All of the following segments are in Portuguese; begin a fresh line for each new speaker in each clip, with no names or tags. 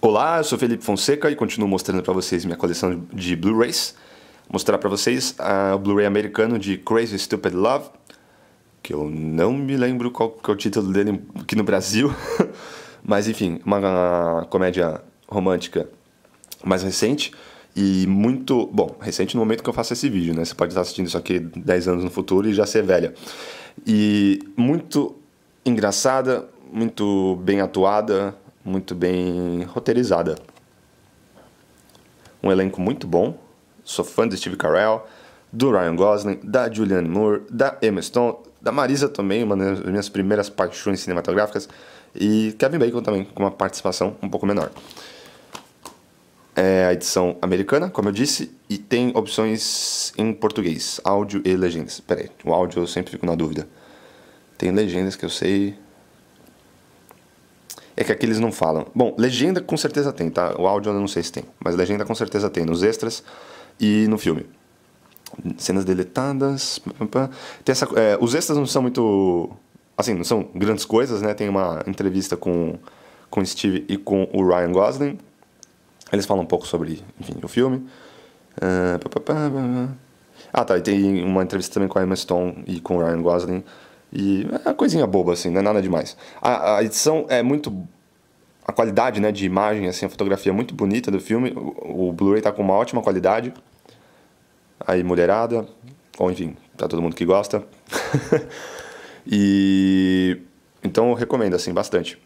Olá, eu sou Felipe Fonseca e continuo mostrando para vocês minha coleção de Blu-rays. Mostrar para vocês o Blu-ray americano de Crazy Stupid Love, que eu não me lembro qual que é o título dele aqui no Brasil, mas enfim, uma comédia romântica mais recente. E muito. Bom, recente no momento que eu faço esse vídeo, né? Você pode estar assistindo isso aqui 10 anos no futuro e já ser velha. E muito engraçada, muito bem atuada, muito bem roteirizada. Um elenco muito bom. Sou fã de Steve Carell, do Ryan Gosling, da Julianne Moore, da Emma Stone, da Marisa também, uma das minhas primeiras paixões cinematográficas, e Kevin Bacon também, com uma participação um pouco menor é a edição americana, como eu disse, e tem opções em português, áudio e legendas. Pera aí, o áudio eu sempre fico na dúvida. Tem legendas que eu sei. É que aqui eles não falam. Bom, legenda com certeza tem, tá? O áudio eu não sei se tem, mas legenda com certeza tem nos extras e no filme. Cenas deletadas. Tem essa, é, os extras não são muito. Assim, não são grandes coisas, né? Tem uma entrevista com, com Steve e com o Ryan Gosling eles falam um pouco sobre, enfim, o filme. Ah, ah, tá, e tem uma entrevista também com a Emma Stone e com o Ryan Gosling. E é uma coisinha boba, assim, não é nada demais. A, a edição é muito... A qualidade, né, de imagem, assim, a fotografia é muito bonita do filme. O, o Blu-ray tá com uma ótima qualidade. Aí, mulherada. Ou, enfim, pra todo mundo que gosta. e... Então, eu recomendo, assim, bastante.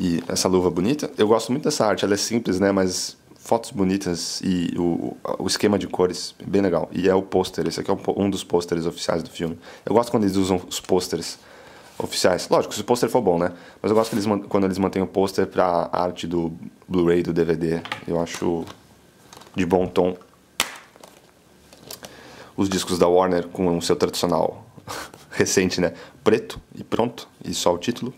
E essa luva bonita, eu gosto muito dessa arte, ela é simples, né? Mas fotos bonitas e o, o esquema de cores, bem legal. E é o pôster, esse aqui é um dos pôsteres oficiais do filme. Eu gosto quando eles usam os pôsteres oficiais. Lógico, se o pôster for bom, né? Mas eu gosto eles, quando eles mantêm o pôster pra arte do Blu-ray, do DVD. Eu acho de bom tom. Os discos da Warner com o seu tradicional recente, né? Preto e pronto, e só o título.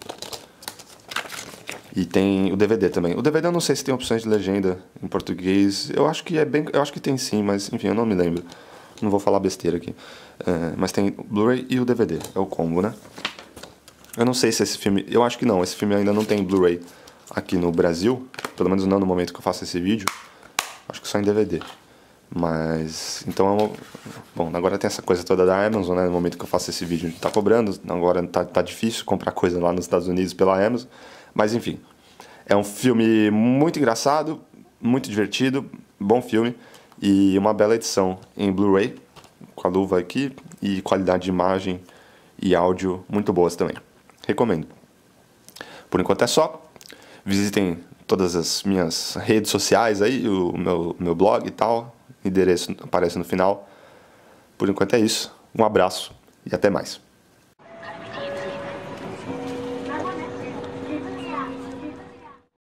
E tem o DVD também. O DVD eu não sei se tem opções de legenda em português. Eu acho que é bem. Eu acho que tem sim, mas enfim, eu não me lembro. Não vou falar besteira aqui. É, mas tem o Blu-ray e o DVD. É o combo, né? Eu não sei se esse filme. Eu acho que não. Esse filme ainda não tem Blu-ray aqui no Brasil. Pelo menos não no momento que eu faço esse vídeo. Acho que só em DVD. Mas. Então é uma... Bom, agora tem essa coisa toda da Amazon, né? No momento que eu faço esse vídeo, tá cobrando. Agora tá, tá difícil comprar coisa lá nos Estados Unidos pela Amazon. Mas enfim, é um filme muito engraçado, muito divertido, bom filme e uma bela edição em Blu-ray, com a luva aqui e qualidade de imagem e áudio muito boas também. Recomendo. Por enquanto é só. Visitem todas as minhas redes sociais aí, o meu, meu blog e tal. Endereço aparece no final. Por enquanto é isso. Um abraço e até mais.